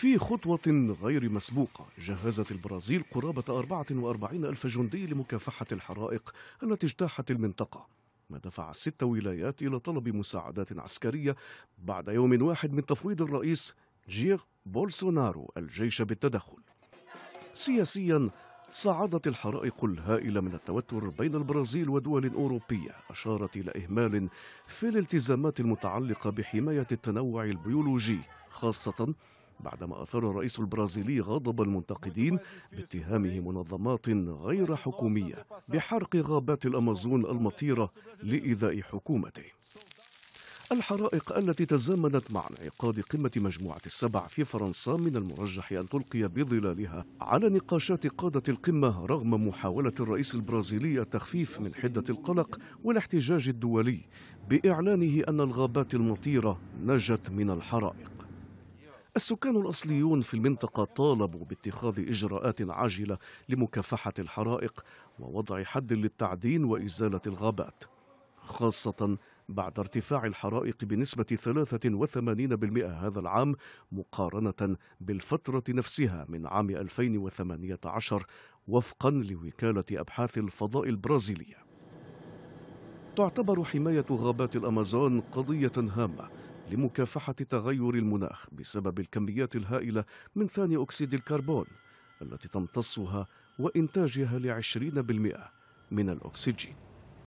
في خطوة غير مسبوقة جهزت البرازيل قرابة 44 ألف جندي لمكافحة الحرائق التي اجتاحت المنطقة ما دفع ست ولايات إلى طلب مساعدات عسكرية بعد يوم واحد من تفويض الرئيس جير بولسونارو الجيش بالتدخل سياسيا صعدت الحرائق الهائلة من التوتر بين البرازيل ودول أوروبية أشارت إلى إهمال في الالتزامات المتعلقة بحماية التنوع البيولوجي خاصة بعدما أثار الرئيس البرازيلي غضب المنتقدين باتهامه منظمات غير حكومية بحرق غابات الأمازون المطيرة لإيذاء حكومته الحرائق التي تزامنت مع انعقاد قمة مجموعة السبع في فرنسا من المرجح أن تلقي بظلالها على نقاشات قادة القمة رغم محاولة الرئيس البرازيلي التخفيف من حدة القلق والاحتجاج الدولي بإعلانه أن الغابات المطيرة نجت من الحرائق السكان الأصليون في المنطقة طالبوا باتخاذ إجراءات عاجلة لمكافحة الحرائق ووضع حد للتعدين وإزالة الغابات خاصة بعد ارتفاع الحرائق بنسبة 83% هذا العام مقارنة بالفترة نفسها من عام 2018 وفقا لوكالة أبحاث الفضاء البرازيلية تعتبر حماية غابات الأمازون قضية هامة لمكافحة تغير المناخ بسبب الكميات الهائلة من ثاني أكسيد الكربون التي تمتصها وإنتاجها لعشرين بالمئة من الأكسجين